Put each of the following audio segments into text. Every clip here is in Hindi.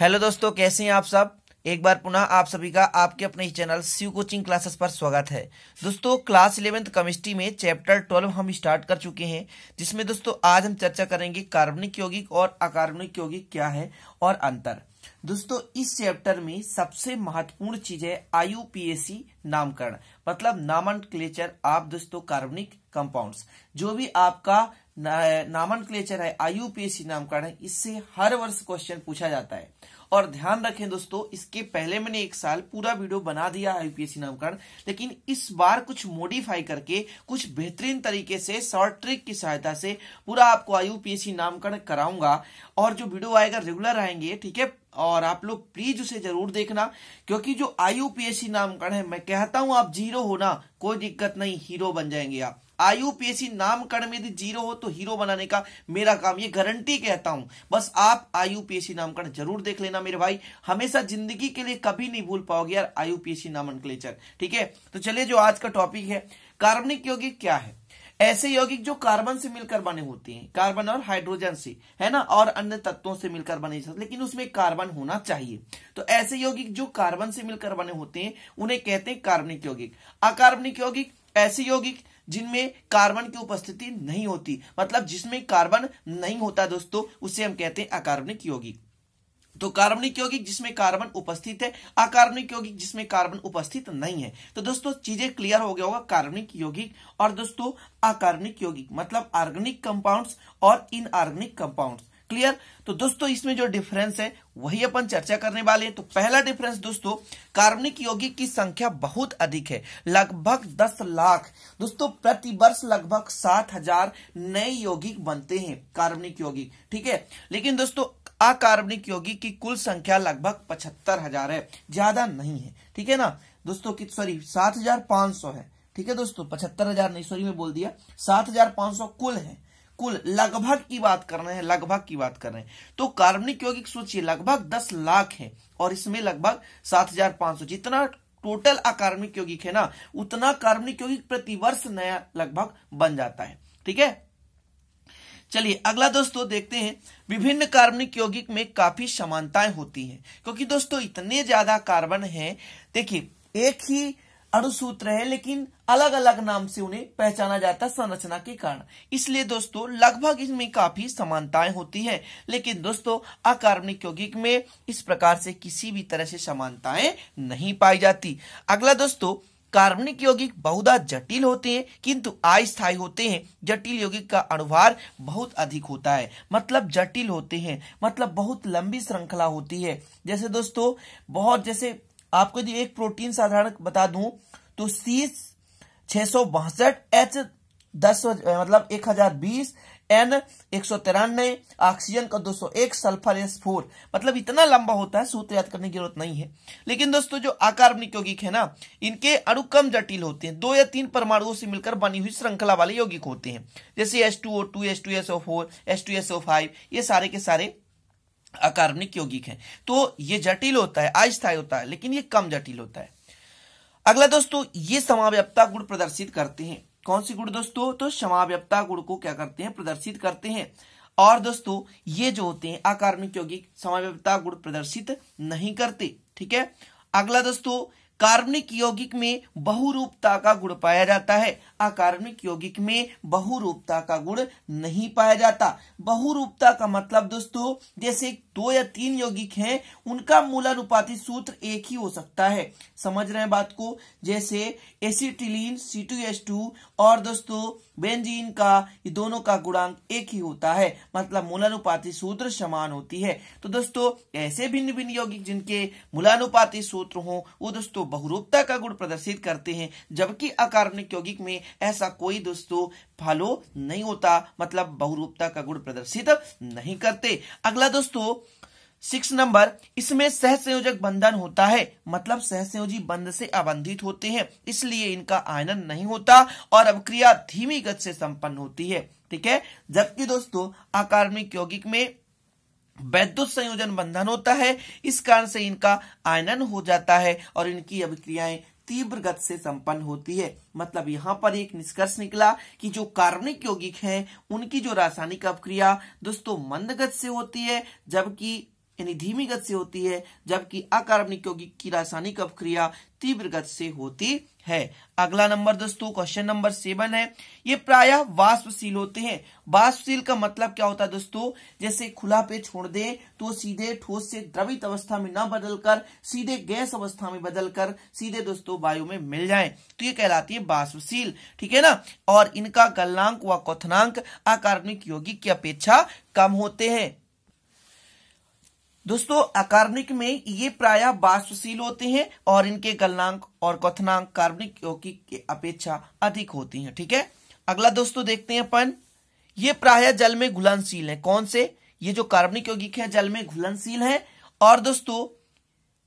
हेलो दोस्तों कैसे हैं आप सब एक बार पुनः आप सभी का आपके अपने चैनल शिव कोचिंग क्लासेस पर स्वागत है दोस्तों क्लास इलेवेंथ केमिस्ट्री में चैप्टर ट्वेल्व हम स्टार्ट कर चुके हैं जिसमें दोस्तों आज हम चर्चा करेंगे कार्बनिक यौगिक और अकार्बनिक यौगिक क्या है और अंतर दोस्तों इस चैप्टर में सबसे महत्वपूर्ण चीज है आयु नामकरण मतलब नामन आप दोस्तों कार्बनिक कंपाउंड्स जो भी आपका नामन क्लेचर है आयु नाम नामकरण है इससे हर वर्ष क्वेश्चन पूछा जाता है और ध्यान रखें दोस्तों इसके पहले मैंने एक साल पूरा वीडियो बना दिया सी नामकरण लेकिन इस बार कुछ मॉडिफाई करके कुछ बेहतरीन तरीके से शॉर्ट ट्रिक की सहायता से पूरा आपको सी नामकरण कराऊंगा और जो वीडियो आएगा रेगुलर आएंगे ठीक है और आप लोग प्लीज उसे जरूर देखना क्योंकि जो सी नामकरण है मैं कहता हूं आप जीरो होना कोई दिक्कत नहीं हीरो बन जाएंगे आप आयु आईयूपीएसी नामकरण में यदि जीरो हो तो हीरो बनाने का मेरा काम ये गारंटी कहता हूं बस आप आयु आईयूपीएसी नामकरण जरूर देख लेना मेरे भाई हमेशा जिंदगी के लिए कभी नहीं भूल पाओगे यार आयु आईयूपीएसी नामनक्लेचर ठीक है तो चलिए जो आज का टॉपिक है कार्बनिक यौगिक क्या है ऐसे यौगिक जो कार्बन से मिलकर बने होते हैं कार्बन और हाइड्रोजन से है ना और अन्य तत्वों से मिलकर बने लेकिन उसमें कार्बन होना चाहिए तो ऐसे यौगिक जो कार्बन से मिलकर बने होते हैं उन्हें कहते हैं कार्बनिक यौगिक अकार्बनिक यौगिक ऐसे यौगिक जिनमें कार्बन की उपस्थिति नहीं होती मतलब जिसमें कार्बन नहीं होता दोस्तों उसे हम कहते हैं अकार्बनिक यौगिक तो कार्बनिक यौगिक जिसमें कार्बन उपस्थित है अकार्बनिक यौगिक जिसमें कार्बन उपस्थित नहीं है तो दोस्तों चीजें क्लियर हो गया होगा कार्बनिक यौगिक और दोस्तों अकार्बनिक यौगिक मतलब ऑर्गेनिक कंपाउंड्स और इनऑर्गेनिक कंपाउंड्स क्लियर तो दोस्तों इसमें जो डिफरेंस है वही अपन चर्चा करने वाले हैं तो पहला डिफरेंस दोस्तों कार्बनिक यौगिक की संख्या बहुत अधिक है लगभग दस लाख दोस्तों प्रति वर्ष लगभग सात हजार नए यौगिक बनते हैं कार्बनिक यौगिक ठीक है लेकिन दोस्तों अकार्बनिक यौगिक की कुल संख्या लगभग पचहत्तर हजार है ज्यादा नहीं है ठीक है ना दोस्तों की सॉरी सात हजार पांच सौ है ठीक है दोस्तों पचहत्तर हजार नहीं सॉरी मैं बोल दिया सात हजार पांच सौ कुल है कुल लगभग की बात कर रहे हैं लगभग की बात कर रहे हैं तो कार्बनिक यौगिक सोचिए लगभग दस लाख है और इसमें लगभग सात हजार पांच सौ जितना टोटल अकार्बनिक यौगिक है ना उतना कार्बनिक यौगिक प्रति वर्ष नया लगभग बन जाता है ठीक है चलिए अगला दोस्तों देखते हैं विभिन्न कार्बनिक यौगिक में काफी समानताएं होती हैं क्योंकि दोस्तों इतने ज्यादा कार्बन हैं देखिए एक ही अणुसूत्र है लेकिन अलग अलग नाम से उन्हें पहचाना जाता है संरचना के कारण इसलिए दोस्तों लगभग इसमें काफी समानताएं होती हैं लेकिन दोस्तों अकार्बनिक यौगिक में इस प्रकार से किसी भी तरह से समानताएं नहीं पाई जाती अगला दोस्तों कार्बनिक यौगिक बहुधा जटिल होते हैं किंतु अस्थायी होते हैं जटिल यौगिक का अनुभार बहुत अधिक होता है मतलब जटिल होते हैं मतलब बहुत लंबी श्रृंखला होती है जैसे दोस्तों बहुत जैसे आपको यदि एक प्रोटीन साधारण बता दूं तो सी छह सौ बासठ एच दस मतलब एक हजार बीस एन एक सौ तिरानवे ऑक्सीजन का एक सल्फर एस फोर मतलब इतना लंबा होता है सूत्र याद करने की जरूरत नहीं है लेकिन दोस्तों जो आकार्बनिक यौगिक है ना इनके अणु कम जटिल होते हैं दो या तीन परमाणुओं से मिलकर बनी हुई श्रृंखला वाले यौगिक होते हैं जैसे S two O two S two S O four S two S O five ये सारे के सारे अकार्बनिक यौगिक है तो ये जटिल होता है अस्थायी होता है लेकिन ये कम जटिल होता है अगला दोस्तों ये समाव्यपता गुण प्रदर्शित करते हैं कौन सी गुण दोस्तों तो समाव्यपता गुण को क्या करते हैं प्रदर्शित करते हैं और दोस्तों ये जो होते हैं अकार्बनिक यौगिक समाव्यपता गुण प्रदर्शित नहीं करते ठीक है अगला दोस्तों कार्बनिक यौगिक में बहुरूपता का गुण पाया जाता है अकार्बनिक यौगिक में बहुरूपता का गुण नहीं पाया जाता बहुरूपता का मतलब दोस्तों जैसे दो या तीन यौगिक हैं उनका मूलानुपाती सूत्र एक ही हो सकता है समझ रहे हैं बात को जैसे एसिटिलीन टू और दोस्तों बेंजीन का ये दोनों का गुणांक एक ही होता है मतलब मूलानुपाती सूत्र समान होती है तो दोस्तों ऐसे भिन्न भिन्न यौगिक जिनके मूलानुपाती सूत्र हो वो दोस्तों बहुरूपता का गुण प्रदर्शित करते हैं जबकि अकार्बनिक यौगिक में ऐसा कोई दोस्तों फॉलो नहीं होता मतलब बहुरूपता का गुण प्रदर्शित नहीं करते अगला दोस्तों सिक्स नंबर इसमें सहसंयोजक बंधन होता है मतलब सहसंयोजी बंध से अबंधित होते हैं इसलिए इनका आयनन नहीं होता और अभिक्रिया धीमी गति से संपन्न होती है ठीक है जबकि दोस्तों आकारिक यौगिक में वैद्युत संयोजन बंधन होता है इस कारण से इनका आयनन हो जाता है और इनकी अभिक्रियाएं तीव्र गति से संपन्न होती है मतलब यहाँ पर एक निष्कर्ष निकला कि जो कार्बनिक यौगिक हैं उनकी जो रासायनिक अपक्रिया दोस्तों मंदगत से होती है जबकि यानी धीमी गति से होती है जबकि अकार्बनिक यौगिक की रासायनिक अपक्रिया तीव्र गति से होती है अगला नंबर दोस्तों क्वेश्चन नंबर सेवन है ये प्रायः वाष्पशील होते हैं वाष्पशील का मतलब क्या होता है दोस्तों जैसे खुला पे छोड़ दे तो सीधे ठोस से द्रवित अवस्था में न बदलकर सीधे गैस अवस्था में बदलकर सीधे दोस्तों वायु में मिल जाए तो ये कहलाती है वाष्पशील ठीक है ना और इनका गलनांक व कथनांक अकार्बनिक यौगिक की अपेक्षा कम होते हैं दोस्तों अकार्बनिक में ये प्रायः बाष्पशील होते हैं और इनके गलनांक और कथनांक कार्बनिक यौगिक की अपेक्षा अधिक होती हैं ठीक है अगला दोस्तों देखते हैं अपन ये प्रायः जल में घुलनशील है कौन से ये जो कार्बनिक यौगिक है जल में घुलनशील है और दोस्तों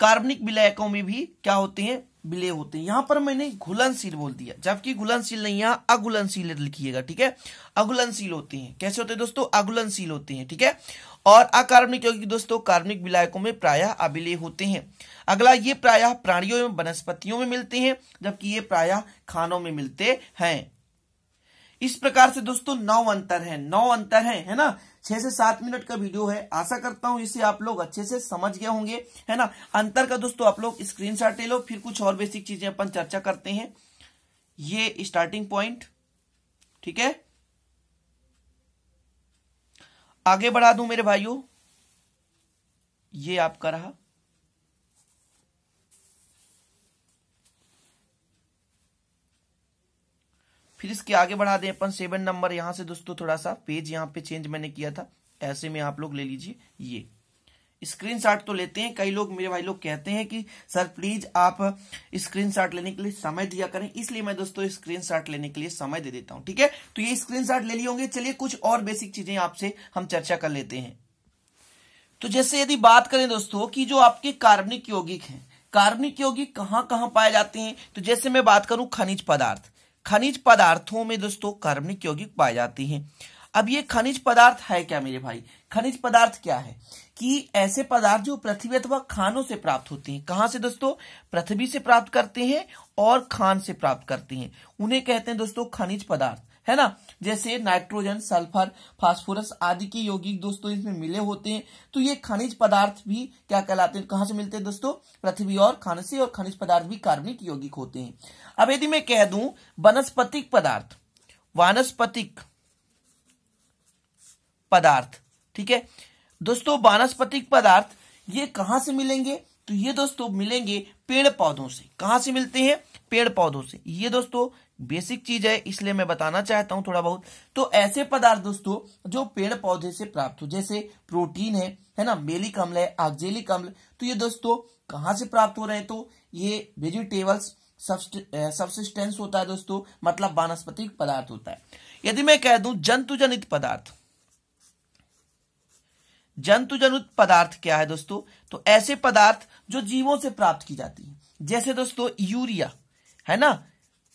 कार्बनिक विलयकों में भी क्या होते हैं विलय होते हैं यहां पर मैंने घुलनशील बोल दिया जबकि घुलनशील नहीं यहाँ अघुलनशील लिखिएगा ठीक है अघुलनशील होते हैं कैसे होते हैं दोस्तों अघुलनशील होते हैं ठीक है और अकार्बनिक क्योंकि दोस्तों कार्मिक विलायकों में प्रायः अविलय होते हैं अगला ये प्रायः प्राणियों एवं वनस्पतियों में मिलते हैं जबकि ये प्रायः खानों में मिलते हैं इस प्रकार से दोस्तों नौ अंतर है नौ अंतर है है ना छह से सात मिनट का वीडियो है आशा करता हूं इसे आप लोग अच्छे से समझ गए होंगे है ना अंतर का दोस्तों आप लोग स्क्रीन ले लो फिर कुछ और बेसिक चीजें अपन चर्चा करते हैं ये स्टार्टिंग पॉइंट ठीक है आगे बढ़ा दू मेरे भाइयों ये आपका रहा फिर इसके आगे बढ़ा दें अपन सेवन नंबर यहां से दोस्तों थोड़ा सा पेज यहाँ पे चेंज मैंने किया था ऐसे में आप लोग ले लीजिए ये स्क्रीनशॉट तो लेते हैं कई लोग मेरे भाई लोग कहते हैं कि सर प्लीज आप स्क्रीनशॉट लेने के लिए समय दिया करें इसलिए मैं दोस्तों स्क्रीनशॉट लेने के लिए समय दे देता हूं ठीक है तो ये स्क्रीनशॉट ले लिए होंगे चलिए कुछ और बेसिक चीजें आपसे हम चर्चा कर लेते हैं तो जैसे यदि बात करें दोस्तों की जो आपके कार्बनिक यौगिक हैं कार्बनिक यौगिक कहाँ कहाँ पाए जाते हैं तो जैसे मैं बात करूं खनिज पदार्थ खनिज पदार्थों में दोस्तों कार्बनिक यौगिक पाए जाती हैं अब ये खनिज पदार्थ है क्या मेरे भाई खनिज पदार्थ क्या है कि ऐसे पदार्थ जो पृथ्वी अथवा खानों से प्राप्त होते हैं कहाँ से दोस्तों पृथ्वी से प्राप्त करते हैं और खान से प्राप्त करते हैं उन्हें कहते हैं दोस्तों खनिज पदार्थ है ना जैसे नाइट्रोजन सल्फर फास्फोरस आदि के यौगिक दोस्तों इसमें मिले होते हैं तो ये खनिज पदार्थ भी क्या कहलाते हैं कहां से मिलते हैं दोस्तों पृथ्वी और खान से और खनिज पदार्थ भी कार्बनिक यौगिक होते हैं अब यदि मैं कह दू वनस्पतिक पदार्थ वानस्पतिक पदार्थ ठीक है दोस्तों वानस्पतिक पदार्थ ये कहां से मिलेंगे तो ये दोस्तों मिलेंगे पेड़ पौधों से कहां से मिलते हैं पेड़ पौधों से ये दोस्तों बेसिक चीज है इसलिए मैं बताना चाहता हूं थोड़ा बहुत तो ऐसे पदार्थ दोस्तों जो पेड़ पौधे से प्राप्त हो जैसे प्रोटीन है है ना मेलिक अम्ल है आगजेलिक अम्ल तो ये दोस्तों कहां से प्राप्त हो रहे हैं तो ये वेजिटेबल्स सबसिस्टेंस होता है दोस्तों मतलब वनस्पतिक पदार्थ होता है यदि मैं कह दू जंतु जनित पदार्थ जंतु जनित पदार्थ क्या है दोस्तों तो ऐसे पदार्थ जो जीवों से प्राप्त की जाती है जैसे दोस्तों यूरिया है ना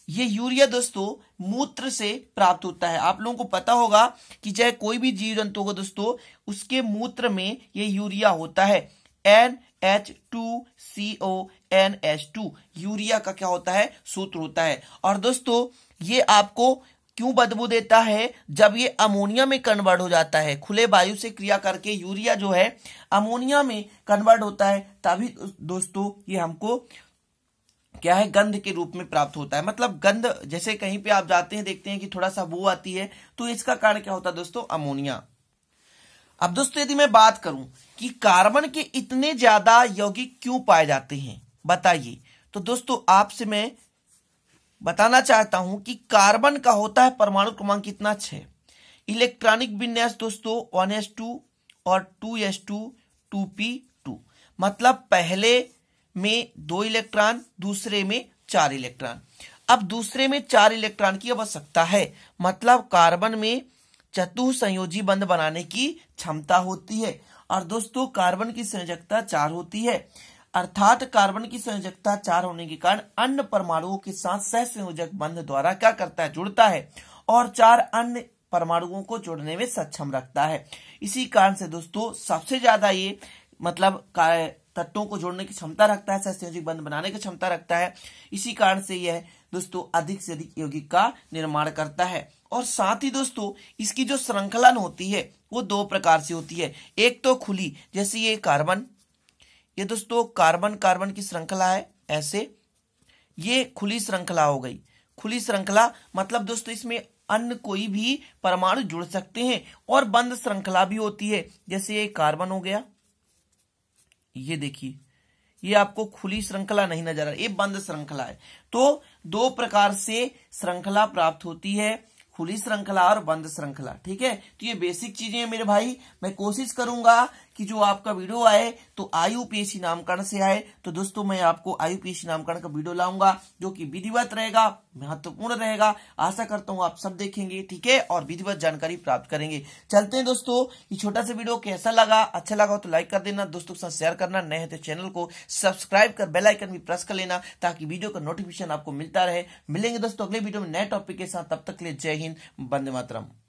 ये यूरिया दोस्तों मूत्र से प्राप्त होता है आप लोगों को पता होगा कि चाहे कोई भी जीव जंतु हो दोस्तों उसके मूत्र में ये यूरिया होता है N H two C O N H two urea का क्या होता है सूत्र होता है और दोस्तों ये आपको क्यों बदबू देता है जब ये अमोनिया में कन्वर्ट हो जाता है खुले वायु से क्रिया करके यूरिया जो है अमोनिया में कन्वर्ट होता है तभी दोस्तों ये हमको क्या है गंध के रूप में प्राप्त होता है मतलब गंध जैसे कहीं पे आप जाते हैं देखते हैं कि थोड़ा सा वो आती है तो इसका कारण क्या होता है दोस्तों अमोनिया अब दोस्तों यदि मैं बात करूं कि कार्बन के इतने ज्यादा यौगिक क्यों पाए जाते हैं बताइए तो दोस्तों आपसे मैं बताना चाहता हूं कि कार्बन का होता है परमाणु क्रमांक कितना छः इलेक्ट्रॉनिक विन्यास दोस्तों वन एस टू और two S two two P two मतलब पहले में दो इलेक्ट्रॉन दूसरे में चार इलेक्ट्रॉन अब दूसरे में चार इलेक्ट्रॉन की आवश्यकता है मतलब कार्बन में चतु संयोजी बंध बनाने की क्षमता होती है और दोस्तों कार्बन की संयोजकता चार होती है अर्थात कार्बन की संयोजकता चार होने के कारण अन्य परमाणुओं के साथ संयोजक बंध द्वारा क्या करता है जुड़ता है और चार अन्य परमाणुओं को जोड़ने में सक्षम रखता है इसी कारण से दोस्तों सबसे ज्यादा ये मतलब तत्वों को जोड़ने की क्षमता रखता है सहसंयोजक बंध बनाने की क्षमता रखता है इसी कारण से यह दोस्तों अधिक से अधिक यौगिक का निर्माण करता है और साथ ही दोस्तों इसकी जो श्रृंखलन होती है वो दो प्रकार से होती है एक तो खुली जैसे ये कार्बन ये दोस्तों कार्बन कार्बन की श्रृंखला है ऐसे ये खुली श्रृंखला हो गई खुली श्रृंखला मतलब दोस्तों इसमें अन्य कोई भी परमाणु जुड़ सकते हैं और बंद श्रृंखला भी होती है जैसे ये कार्बन हो गया ये देखिए ये आपको खुली श्रृंखला नहीं नजर आ रही ये बंद श्रृंखला है तो दो प्रकार से श्रृंखला प्राप्त होती है खुली श्रृंखला और बंद श्रृंखला ठीक है तो ये बेसिक चीजें हैं मेरे भाई मैं कोशिश करूंगा कि जो आपका वीडियो आए तो आयुपीएससी नामकरण से आए तो दोस्तों मैं आपको आयुपीएससी नामकरण का वीडियो लाऊंगा जो कि विधिवत रहेगा महत्वपूर्ण रहेगा आशा करता हूं आप सब देखेंगे ठीक है और विधिवत जानकारी प्राप्त करेंगे चलते हैं दोस्तों ये छोटा सा वीडियो कैसा लगा अच्छा लगा हो तो लाइक कर देना दोस्तों के साथ शेयर करना नए है तो चैनल को सब्सक्राइब कर बेलाइकन भी प्रेस कर लेना ताकि वीडियो का नोटिफिकेशन आपको मिलता रहे मिलेंगे दोस्तों अगले वीडियो में नए टॉपिक के साथ तब तक ले जय हिंद बंदे मातरम